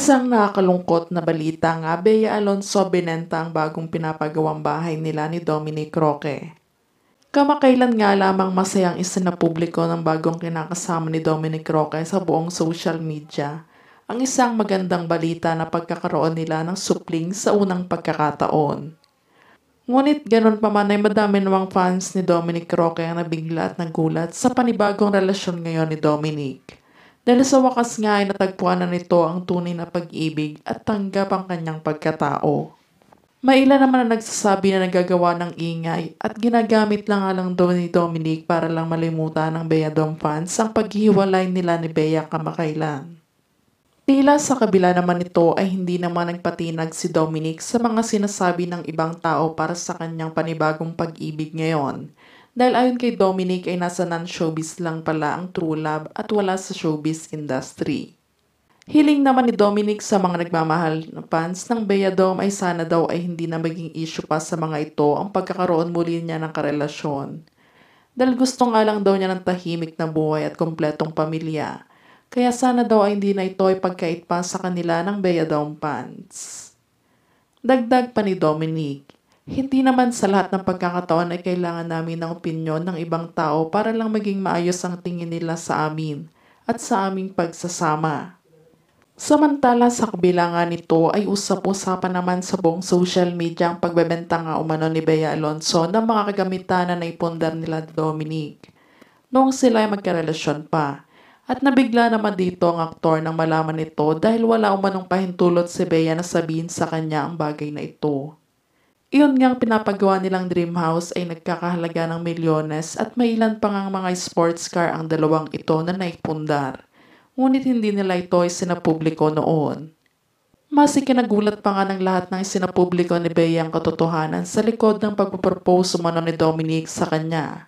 Isang nakakalungkot na balita nga, Bea Alonso binenta ang bagong pinapagawang bahay nila ni Dominic Roque. Kamakailan nga lamang masayang isinapubliko ng bagong kinakasama ni Dominic Roque sa buong social media ang isang magandang balita na pagkakaroon nila ng supling sa unang pagkakataon. Ngunit ganun pa man ay madami namang fans ni Dominic Roque ang nabigla at nagulat sa panibagong relasyon ngayon ni Dominic. Dahil sa wakas nga ay natagpuan na nito ang tunay na pag-ibig at tanggap ang kanyang pagkatao. Maila naman ang nagsasabi na nagagawa ng ingay at ginagamit lang nga lang daw ni Dominic para lang malimutan ng Bea Dom fans ang paghihiwalay nila ni Bea kamakailan. Tila sa kabila naman nito ay hindi naman nagpatinag si Dominic sa mga sinasabi ng ibang tao para sa kanyang panibagong pag-ibig ngayon dahil ayon kay Dominic ay nasa non-showbiz lang pala ang true love at wala sa showbiz industry. Hiling naman ni Dominic sa mga nagmamahal na fans ng Belladom ay sana daw ay hindi na maging issue pa sa mga ito ang pagkakaroon muli niya ng karelasyon. Dahil gusto nga lang daw niya ng tahimik na buhay at kompletong pamilya. Kaya sana daw ay hindi na ito ay pagkait pa sa kanila ng Belladom fans. Dagdag pa ni Dominic, hindi naman sa lahat ng pagkakataon ay kailangan namin ng opinyon ng ibang tao para lang maging maayos ang tingin nila sa amin at sa aming pagsasama. Samantala sa kabilangan nito ay usap-usapan naman sa buong social media ang pagbebenta nga umano ni Bea Alonso ng mga kagamitan na naipundar nila Dominic noong sila ay magkarelasyon pa. At nabigla naman dito ang aktor nang malaman nito dahil wala umanong pahintulot si Bea na sabihin sa kanya ang bagay na ito. Iyon ngang pinapagawa nilang dream house ay nagkakahalaga ng milyones at may ilan pa ngang mga sports car ang dalawang ito na naipundar. Ngunit hindi nila ito ay sinapubliko noon. Mas ikinagulat pa nga ng lahat ng isinapubliko ni Bea ang katotohanan sa likod ng pagpapropose umano ni Dominic sa kanya.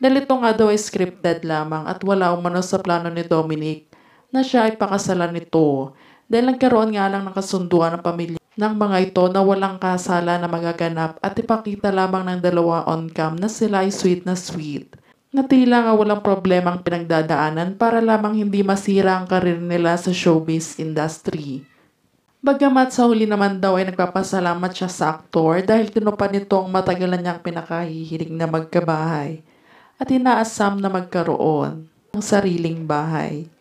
Dahil nga daw ay scripted lamang at wala umano sa plano ni Dominic na siya ay pakasalan nito dahil nagkaroon nga lang ng kasunduan ng pamilya ng mga ito na walang kasala na magaganap at ipakita lamang ng dalawa on-cam na sila ay sweet na sweet na tila nga walang problema ang pinagdadaanan para lamang hindi masira ang karir nila sa showbiz industry. Bagamat sa huli naman daw ay nagpapasalamat siya sa aktor dahil tinupad nito ang matagalan niyang pinakahihiling na magkabahay at inaasam na magkaroon ng sariling bahay.